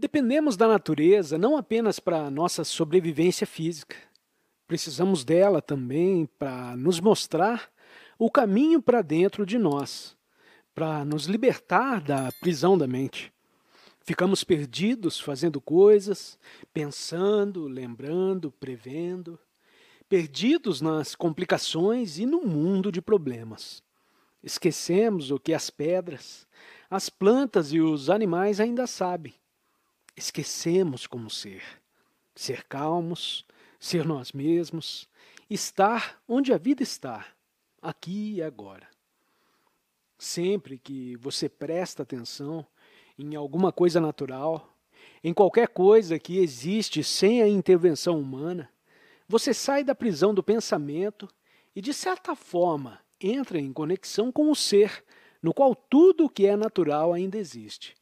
Dependemos da natureza não apenas para a nossa sobrevivência física. Precisamos dela também para nos mostrar o caminho para dentro de nós, para nos libertar da prisão da mente. Ficamos perdidos fazendo coisas, pensando, lembrando, prevendo, perdidos nas complicações e no mundo de problemas. Esquecemos o que as pedras, as plantas e os animais ainda sabem esquecemos como ser. Ser calmos, ser nós mesmos, estar onde a vida está, aqui e agora. Sempre que você presta atenção em alguma coisa natural, em qualquer coisa que existe sem a intervenção humana, você sai da prisão do pensamento e, de certa forma, entra em conexão com o ser, no qual tudo o que é natural ainda existe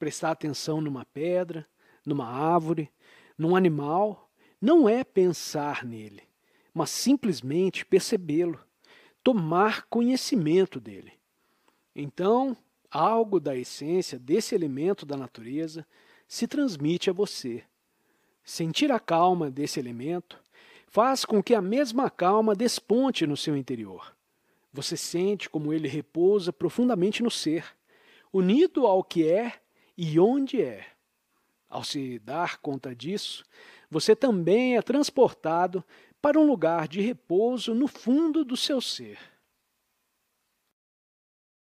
prestar atenção numa pedra, numa árvore, num animal, não é pensar nele, mas simplesmente percebê-lo, tomar conhecimento dele. Então, algo da essência desse elemento da natureza se transmite a você. Sentir a calma desse elemento faz com que a mesma calma desponte no seu interior. Você sente como ele repousa profundamente no ser, unido ao que é e onde é. Ao se dar conta disso, você também é transportado para um lugar de repouso no fundo do seu ser.